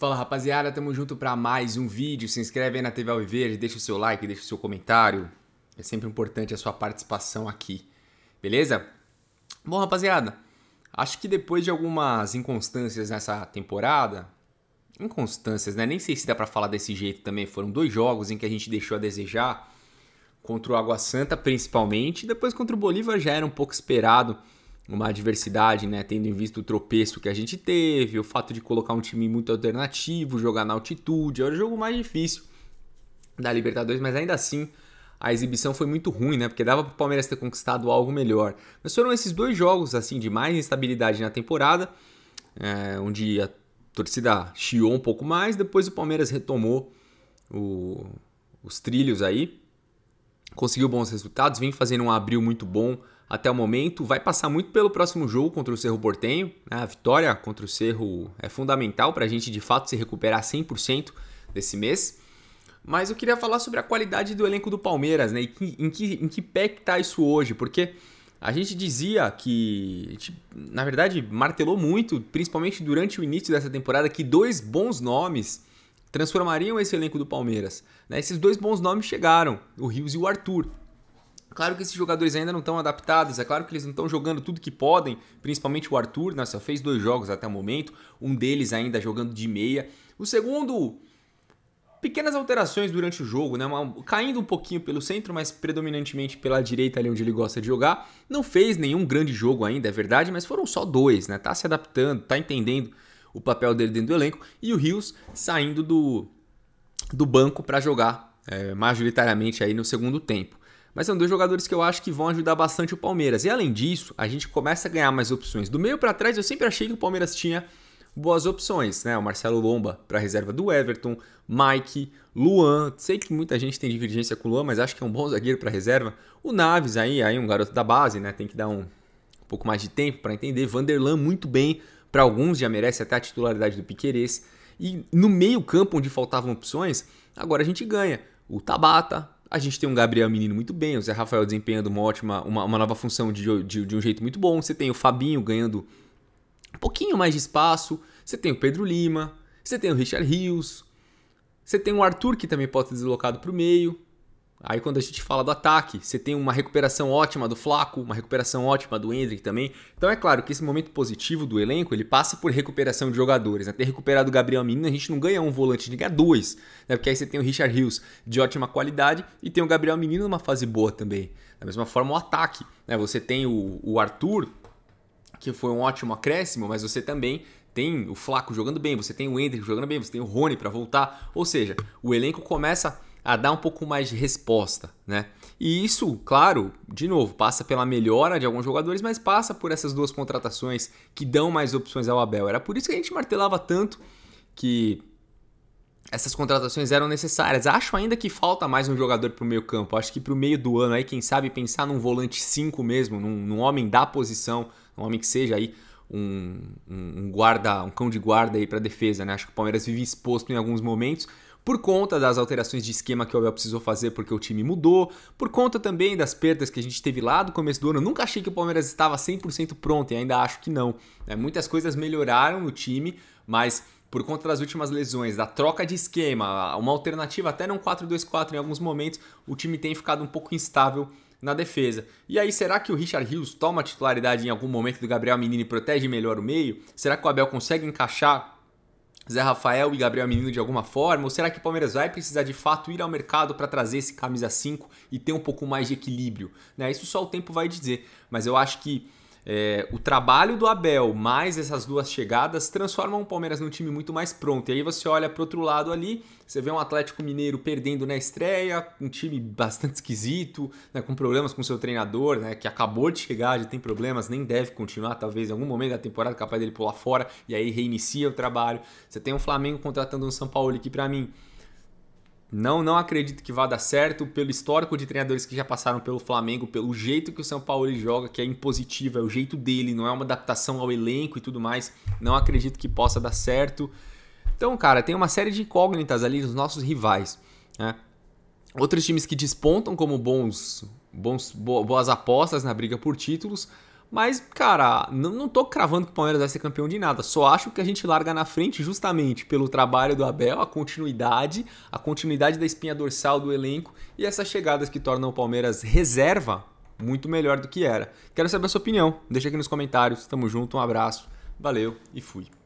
Fala rapaziada, tamo junto para mais um vídeo. Se inscreve aí na TV Alviverde, deixa o seu like, deixa o seu comentário. É sempre importante a sua participação aqui, beleza? Bom, rapaziada, acho que depois de algumas inconstâncias nessa temporada, inconstâncias, né? Nem sei se dá para falar desse jeito também. Foram dois jogos em que a gente deixou a desejar, contra o Água Santa principalmente, depois contra o Bolívar já era um pouco esperado uma adversidade, né? Tendo em vista o tropeço que a gente teve, o fato de colocar um time muito alternativo, jogar na altitude, era o jogo mais difícil da Libertadores, mas ainda assim a exibição foi muito ruim, né? Porque dava para o Palmeiras ter conquistado algo melhor. Mas foram esses dois jogos assim de mais instabilidade na temporada, é, onde a torcida chiou um pouco mais, depois o Palmeiras retomou o, os trilhos aí, conseguiu bons resultados, vem fazendo um abril muito bom até o momento. Vai passar muito pelo próximo jogo contra o Cerro Portenho. Né? A vitória contra o Cerro é fundamental para a gente de fato se recuperar 100% desse mês. Mas eu queria falar sobre a qualidade do elenco do Palmeiras, né? E em que, em que pé está isso hoje? Porque a gente dizia que, gente, na verdade, martelou muito, principalmente durante o início dessa temporada, que dois bons nomes transformariam esse elenco do Palmeiras. Né? Esses dois bons nomes chegaram, o Rios e o Arthur. Claro que esses jogadores ainda não estão adaptados, é claro que eles não estão jogando tudo que podem, principalmente o Arthur, né? Só fez dois jogos até o momento, um deles ainda jogando de meia. O segundo, pequenas alterações durante o jogo, né? Uma, caindo um pouquinho pelo centro, mas predominantemente pela direita ali onde ele gosta de jogar. Não fez nenhum grande jogo ainda, é verdade, mas foram só dois, né? Tá se adaptando, tá entendendo o papel dele dentro do elenco. E o Rios saindo do, do banco para jogar é, majoritariamente aí no segundo tempo. Mas são dois jogadores que eu acho que vão ajudar bastante o Palmeiras. E além disso, a gente começa a ganhar mais opções. Do meio para trás, eu sempre achei que o Palmeiras tinha boas opções, né? O Marcelo Lomba para reserva do Everton, Mike, Luan. Sei que muita gente tem divergência com o Luan, mas acho que é um bom zagueiro para reserva. O Naves aí, aí um garoto da base, né? Tem que dar um, um pouco mais de tempo para entender. Vanderlan muito bem, para alguns já merece até a titularidade do Piquerez. E no meio-campo onde faltavam opções, agora a gente ganha. O Tabata, a gente tem um Gabriel Menino muito bem, o Zé Rafael desempenhando uma ótima, uma, uma nova função de, de, de um jeito muito bom. Você tem o Fabinho ganhando um pouquinho mais de espaço. Você tem o Pedro Lima, você tem o Richard Rios, você tem o Arthur que também pode ser deslocado para o meio. Aí quando a gente fala do ataque, você tem uma recuperação ótima do Flaco, uma recuperação ótima do Hendrick também. Então é claro que esse momento positivo do elenco, ele passa por recuperação de jogadores. Né? Ter recuperado o Gabriel Menino, a gente não ganha um volante, a gente ganha dois. Né? Porque aí você tem o Richard Hills de ótima qualidade e tem o Gabriel Menino numa fase boa também. Da mesma forma o ataque, né? você tem o, o Arthur, que foi um ótimo acréscimo, mas você também tem o Flaco jogando bem, você tem o Hendrick jogando bem, você tem o Rony para voltar. Ou seja, o elenco começa a dar um pouco mais de resposta, né? E isso, claro, de novo, passa pela melhora de alguns jogadores, mas passa por essas duas contratações que dão mais opções ao Abel. Era por isso que a gente martelava tanto que essas contratações eram necessárias. Acho ainda que falta mais um jogador para o meio campo. Acho que para o meio do ano aí, quem sabe, pensar num volante 5 mesmo, num, num, homem da posição, um homem que seja aí um, um guarda, um cão de guarda aí para defesa, né? Acho que o Palmeiras vive exposto em alguns momentos, por conta das alterações de esquema que o Abel precisou fazer porque o time mudou, por conta também das perdas que a gente teve lá do começo do ano. Eu nunca achei que o Palmeiras estava 100% pronto e ainda acho que não. Né? Muitas coisas melhoraram no time, mas por conta das últimas lesões, da troca de esquema, uma alternativa até num 4-2-4 em alguns momentos, o time tem ficado um pouco instável na defesa. E aí, será que o Richard Hughes toma titularidade em algum momento do Gabriel Menino e protege melhor o meio? Será que o Abel consegue encaixar Zé Rafael e Gabriel Menino de alguma forma? Ou será que o Palmeiras vai precisar de fato ir ao mercado para trazer esse camisa 5 e ter um pouco mais de equilíbrio? Né? Isso só o tempo vai dizer, mas eu acho que é, o trabalho do Abel mais essas duas chegadas transformam o Palmeiras num time muito mais pronto. E aí você olha para outro lado ali, você vê um Atlético Mineiro perdendo na estreia, um time bastante esquisito, né, com problemas com seu treinador, né, que acabou de chegar, já tem problemas, nem deve continuar, talvez em algum momento da temporada capaz dele pular fora e aí reinicia o trabalho. Você tem um Flamengo contratando um São Paulo que para mim não, não acredito que vá dar certo pelo histórico de treinadores que já passaram pelo Flamengo, pelo jeito que o São Paulo joga, que é impositivo, é o jeito dele, não é uma adaptação ao elenco e tudo mais. Não acredito que possa dar certo. Então, cara, tem uma série de incógnitas ali nos nossos rivais. Né? Outros times que despontam como bons, bons boas apostas na briga por títulos, mas, cara, não, não tô cravando que o Palmeiras vai ser campeão de nada. Só acho que a gente larga na frente justamente pelo trabalho do Abel, a continuidade, a continuidade da espinha dorsal do elenco e essas chegadas que tornam o Palmeiras reserva muito melhor do que era. Quero saber a sua opinião. Deixa aqui nos comentários. Tamo junto, um abraço, valeu e fui.